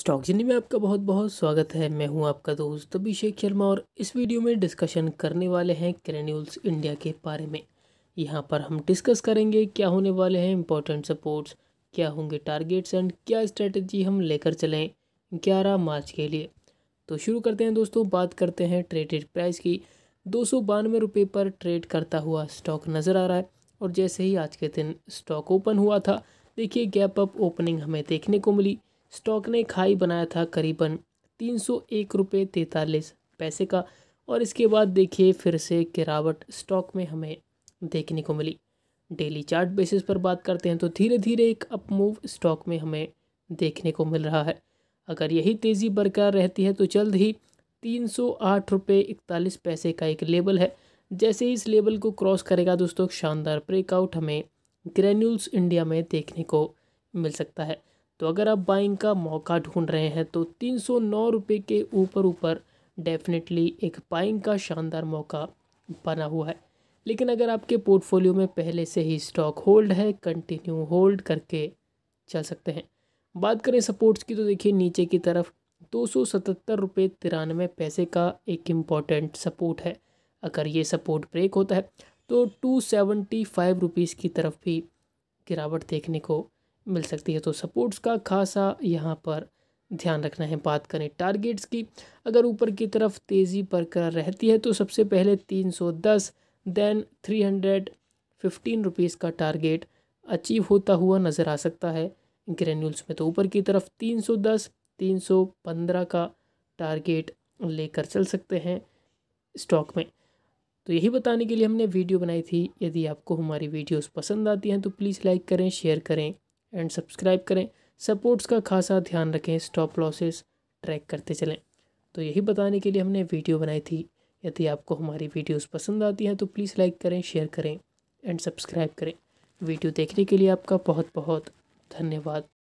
stock journey में आपका बहुत बहुत स्वागत है मैं हूं आपका दोस्त अभिषेक शर्मा और इस वीडियो में डिस्कशन करने वाले हैं क्रेन्यूल्स इंडिया के बारे में यहां पर हम डिस्कस करेंगे क्या होने वाले हैं इंपॉर्टेंट सपोर्ट्स क्या होंगे टारगेट्स एंड क्या स्ट्रेटजी हम लेकर चलें ग्यारह मार्च के लिए तो शुरू करते हैं दोस्तों बात करते हैं ट्रेडेड प्राइस की दो सौ बानवे रुपये पर ट्रेड करता हुआ स्टॉक नज़र आ रहा है और जैसे ही आज के दिन स्टॉक ओपन हुआ था देखिए गैप अप ओपनिंग हमें देखने को मिली स्टॉक ने एक हाई बनाया था करीबन तीन सौ एक रुपये तैंतालीस पैसे का और इसके बाद देखिए फिर से गिरावट स्टॉक में हमें देखने को मिली डेली चार्ट बेसिस पर बात करते हैं तो धीरे धीरे एक अप मूव स्टॉक में हमें देखने को मिल रहा है अगर यही तेज़ी बरकरार रहती है तो जल्द ही तीन सौ आठ रुपये इकतालीस पैसे का एक लेवल है जैसे ही इस लेवल को क्रॉस करेगा दोस्तों शानदार ब्रेकआउट हमें ग्रेन्यूल्स इंडिया में देखने को मिल सकता है तो अगर आप बाइंग का मौका ढूंढ रहे हैं तो तीन सौ नौ रुपये के ऊपर ऊपर डेफिनेटली एक बाइंग का शानदार मौका बना हुआ है लेकिन अगर आपके पोर्टफोलियो में पहले से ही स्टॉक होल्ड है कंटिन्यू होल्ड करके चल सकते हैं बात करें सपोर्ट्स की तो देखिए नीचे की तरफ दो सौ सतहत्तर रुपये तिरानवे पैसे का एक इम्पॉर्टेंट सपोर्ट है अगर ये सपोर्ट ब्रेक होता है तो टू सेवेंटी फाइव रुपीज़ की तरफ भी गिरावट देखने को मिल सकती है तो सपोर्ट्स का खासा यहाँ पर ध्यान रखना है बात करें टारगेट्स की अगर ऊपर की तरफ तेज़ी बरकरार रहती है तो सबसे पहले थ्री देन फिफ्टीन रुपीज़ का टारगेट अचीव होता हुआ नज़र आ सकता है ग्रेन्यूल्स में तो ऊपर की तरफ 310 315 का टारगेट लेकर चल सकते हैं स्टॉक में तो यही बताने के लिए हमने वीडियो बनाई थी यदि आपको हमारी वीडियोस पसंद आती हैं तो प्लीज़ लाइक करें शेयर करें एंड सब्सक्राइब करें सपोर्ट्स का खासा ध्यान रखें स्टॉप लॉसेस ट्रैक करते चलें तो यही बताने के लिए हमने वीडियो बनाई थी यदि आपको हमारी वीडियोस पसंद आती हैं तो प्लीज़ लाइक करें शेयर करें एंड सब्सक्राइब करें वीडियो देखने के लिए आपका बहुत बहुत धन्यवाद